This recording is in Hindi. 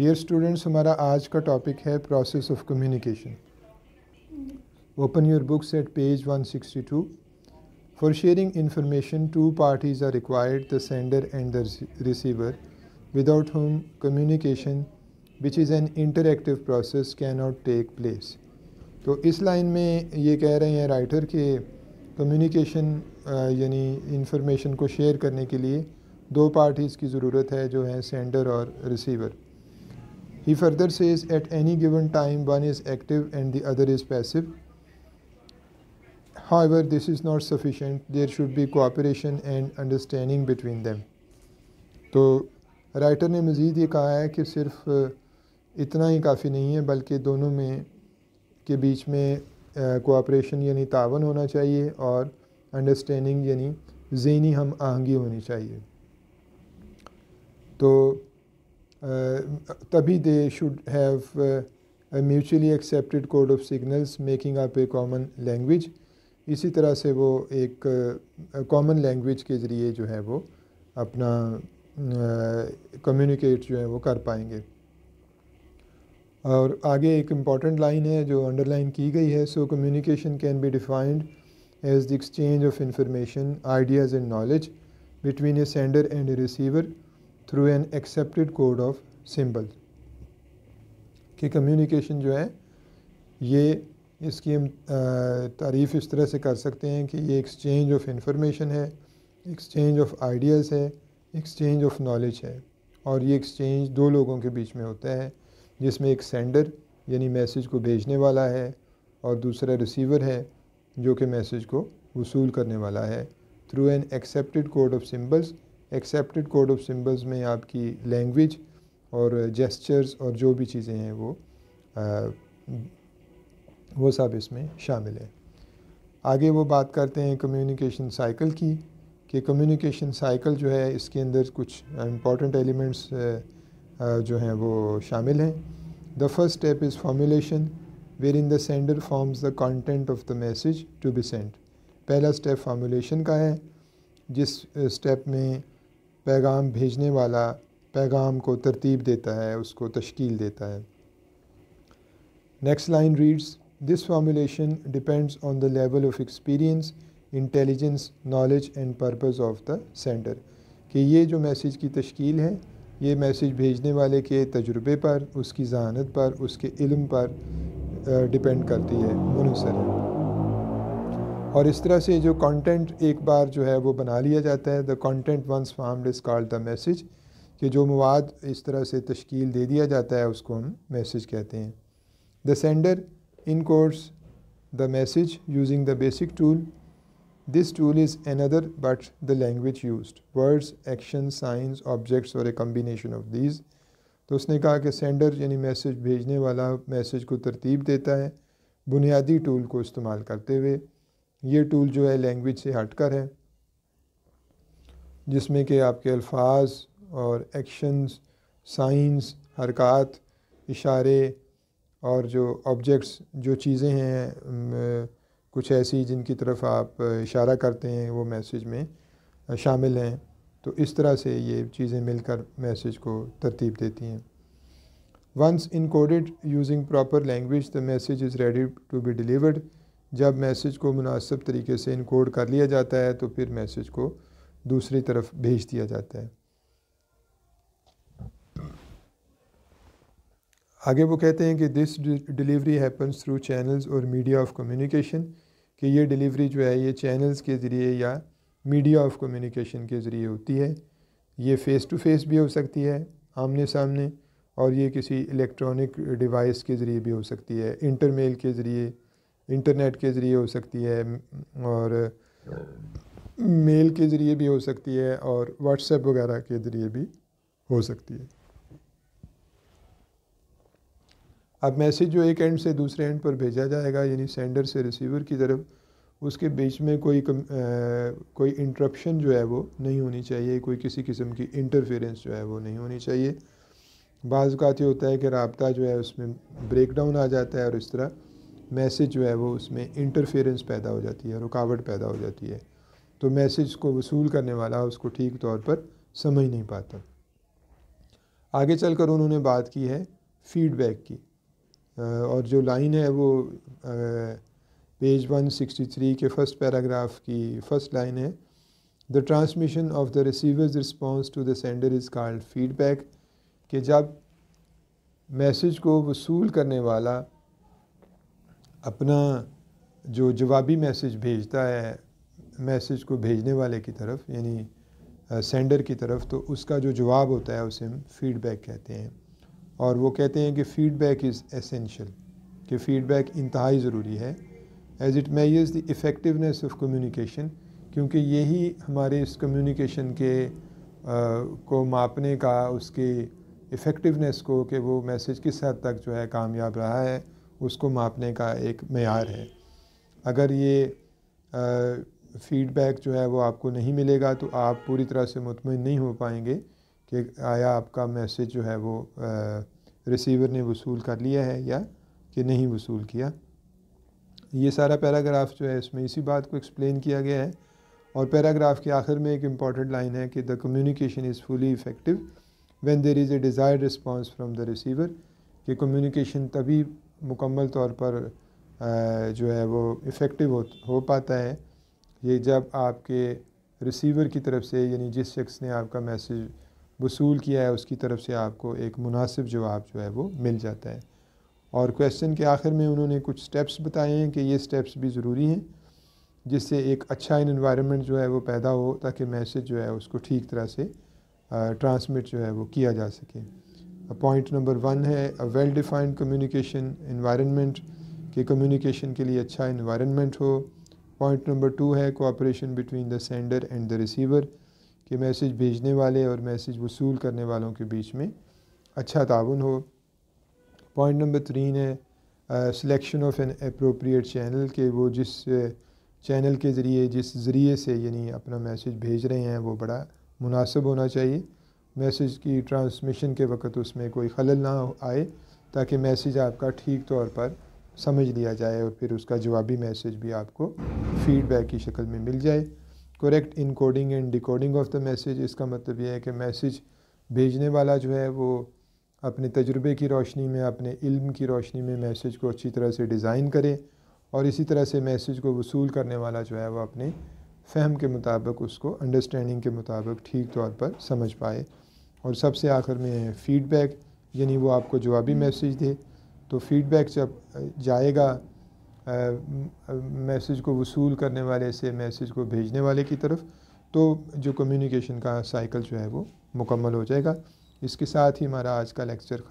डियर स्टूडेंट्स हमारा आज का टॉपिक है process of communication open your books at page 162 for sharing information two parties are required the sender and the receiver without whom communication which is an interactive process can not take place तो इस लाइन में ये कह रहे हैं राइटर के कम्युनिकेशन यानी इन्फॉर्मेशन को शेयर करने के लिए दो पार्टीज़ की ज़रूरत है जो हैं सेंडर और receiver He further says at any given time one is active and the other is passive. However, this is not sufficient. There should be cooperation and understanding between them. तो राइटर ने मज़ीद ये कहा है कि सिर्फ इतना ही काफ़ी नहीं है बल्कि दोनों में के बीच में कोऑपरेशन यानी तावन होना चाहिए और अंडरस्टैंडिंग यानी जहनी हम आहंगी होनी चाहिए तो तभी they should have mutually accepted code of signals making up a common language इसी तरह से वो एक कॉमन uh, लैंग्वेज के ज़रिए जो है वो अपना कम्युनिकेट uh, जो है वो कर पाएंगे और आगे एक इम्पॉर्टेंट लाइन है जो अंडरलाइन की गई है so communication can be defined as the exchange of information ideas and knowledge between a sender and a receiver through an accepted code of symbol कि कम्युनिकेशन जो है ये इसकी हम तारीफ़ इस तरह से कर सकते हैं कि ये एक्सचेंज ऑफ इंफॉर्मेशन है एक्सचेंज ऑफ आइडियाज़ है एक्सचेंज ऑफ नॉलेज है और ये एक्सचेंज दो लोगों के बीच में होता है जिसमें एक सेंडर यानी मैसेज को भेजने वाला है और दूसरा रिसीवर है जो कि मैसेज को वसूल करने वाला है through an accepted code of symbols accepted code of symbols में आपकी लैंग्वेज और जेस्चर्स और जो भी चीज़ें हैं वो आ, वो सब इसमें शामिल है आगे वो बात करते हैं कम्युनिकेशन साइकिल की कि कम्युनिकेशन साइकिल जो है इसके अंदर कुछ इम्पॉर्टेंट एलिमेंट्स जो हैं वो शामिल हैं the first step is formulation where in the sender forms the content of the message to be send पहला स्टेप फार्मुलेशन का है जिस स्टेप में पैगाम भेजने वाला पैगाम को तरतीब देता है उसको तश्कील देता है next line reads this formulation depends on the level of experience intelligence knowledge and purpose of the sender कि ये जो मैसेज की तश्कील है ये मैसेज भेजने वाले के तजुर्बे पर उसकी जहानत पर उसके इल्म पर डिपेंड करती है मुनसर है और इस तरह से जो कंटेंट एक बार जो है वो बना लिया जाता है the content once formed is called the message कि जो मवाद इस तरह से तश्कील दे दिया जाता है उसको हम मैसेज कहते हैं the sender encodes the message using the basic tool this tool is other but the language use words action signs objects और ए कम्बिनेशन ऑफ दीज तो उसने कहा कि सेंडर यानी मैसेज भेजने वाला मैसेज को तरतीब देता है बुनियादी टूल को इस्तेमाल करते हुए ये टूल जो है लैंग्वेज से हटकर है जिसमें कि आपके अल्फाज और एक्शंस साइंस हरकत इशारे और जो ऑब्जेक्ट्स जो चीज़ें हैं कुछ ऐसी जिनकी तरफ आप इशारा करते हैं वो मैसेज में शामिल हैं तो इस तरह से ये चीज़ें मिलकर मैसेज को तरतीब देती हैं once encoded using proper language the message is ready to be delivered जब मैसेज को मुनासब तरीके से इनकोड कर लिया जाता है तो फिर मैसेज को दूसरी तरफ भेज दिया जाता है आगे वो कहते हैं कि this delivery happens through channels और मीडिया ऑफ कम्युनिकेशन कि ये डिलीवरी जो है ये चैनल्स के ज़रिए या मीडिया ऑफ कम्युनिकेशन के ज़रिए होती है ये फ़ेस टू फेस भी हो सकती है आमने सामने और ये किसी इलेक्ट्रॉनिक डिवाइस के ज़रिए भी हो सकती है इंटरमेल के ज़रिए इंटरनेट के ज़रिए हो सकती है और मेल के ज़रिए भी हो सकती है और व्हाट्सएप वगैरह के ज़रिए भी हो सकती है अब मैसेज जो एक एंड से दूसरे एंड पर भेजा जाएगा यानी सेंडर से रिसीवर की तरफ उसके बीच में कोई कम, आ, कोई इंटरप्शन जो है वो नहीं होनी चाहिए कोई किसी किस्म की इंटरफेरेंस जो है वो नहीं होनी चाहिए बाज़ का होता है कि रबता जो है उसमें ब्रेक डाउन आ जाता है और इस तरह मैसेज जो है वो उसमें इंटरफेरेंस पैदा हो जाती है रुकावट पैदा हो जाती है तो मैसेज को वसूल करने वाला उसको ठीक तौर पर समझ नहीं पाता आगे चलकर उन्होंने बात की है फीडबैक की और जो लाइन है वो पेज 163 के फर्स्ट पैराग्राफ की फर्स्ट लाइन है the transmission of the receiver's response to the sender is called feedback कि जब मैसेज को वसूल करने वाला अपना जो जवाबी मैसेज भेजता है मैसेज को भेजने वाले की तरफ यानी सेंडर की तरफ तो उसका जो जवाब होता है उसे हम फीडबैक कहते हैं और वो कहते हैं कि फ़ीडबैक इज़ एसेंशियल कि फ़ीडबैक इंतहाई ज़रूरी है as it measures the effectiveness of communication क्योंकि यही हमारे इस कम्युनिकेशन के आ, को मापने का उसके इफ़ेक्टिवनेस को कि वो मैसेज किस हद तक जो है कामयाब रहा है उसको मापने का एक मैार है अगर ये फीडबैक जो है वो आपको नहीं मिलेगा तो आप पूरी तरह से मुतमिन नहीं हो पाएंगे कि आया आपका मैसेज जो है वो रिसीवर ने वसूल कर लिया है या कि नहीं वसूल किया ये सारा पैराग्राफ जो है इसमें इसी बात को एक्सप्लेन किया गया है और पैराग्राफ के आखिर में एक इम्पॉर्टेंट लाइन है कि the communication is fully effective when there is a desired response from the receiver कि कम्युनिकेशन तभी मुकम्मल तौर पर जो है वो इफ़ेक्टिव हो हो पाता है ये जब आपके रिसीवर की तरफ से यानी जिस शख्स ने आपका मैसेज वसूल किया है उसकी तरफ से आपको एक मुनासिब जवाब जो है वो मिल जाता है और क्वेश्चन के आखिर में उन्होंने कुछ स्टेप्स बताए हैं कि ये स्टेप्स भी ज़रूरी हैं जिससे एक अच्छा इन्वायरमेंट जो है वो पैदा हो ताकि मैसेज जो है उसको ठीक तरह से ट्रांसमिट जो है वो किया जा सके पॉइंट नंबर वन है a well defined communication environment के कम्युनिकेशन के लिए अच्छा इन्वायरमेंट हो पॉइंट नंबर टू है cooperation between the sender and the receiver के मैसेज भेजने वाले और मैसेज वसूल करने वालों के बीच में अच्छा ताउन हो पॉइंट नंबर तीन है selection of an appropriate channel के वो जिस चैनल के ज़रिए जिस ज़रिए से यानी अपना मैसेज भेज रहे हैं वो बड़ा मुनासब होना चाहिए मैसेज की ट्रांसमिशन के वक्त उसमें कोई खलल ना आए ताकि मैसेज आपका ठीक तौर पर समझ लिया जाए और फिर उसका जवाबी मैसेज भी आपको फीडबैक की शक्ल में मिल जाए correct encoding and decoding of the message इसका मतलब यह है कि मैसेज भेजने वाला जो है वो अपने तजुर्बे की रोशनी में अपने इल्म की रोशनी में मैसेज को अच्छी तरह से डिज़ाइन करें और इसी तरह से मैसेज को वसूल करने वाला जो है वो अपने फहम के मुताबिक उसको अंडरस्टैंडिंग के मुताबिक ठीक तौर पर समझ पाए और सबसे आखिर में है फ़ीडबैक यानी वो आपको जवाबी मैसेज हम्म। दे तो फ़ीडबैक जब जाएगा मैसेज को वसूल करने वाले से मैसेज को भेजने वाले की तरफ तो जो कम्युनिकेशन का साइकिल जो है वो मुकम्मल हो जाएगा इसके साथ ही हमारा आज का लेक्चर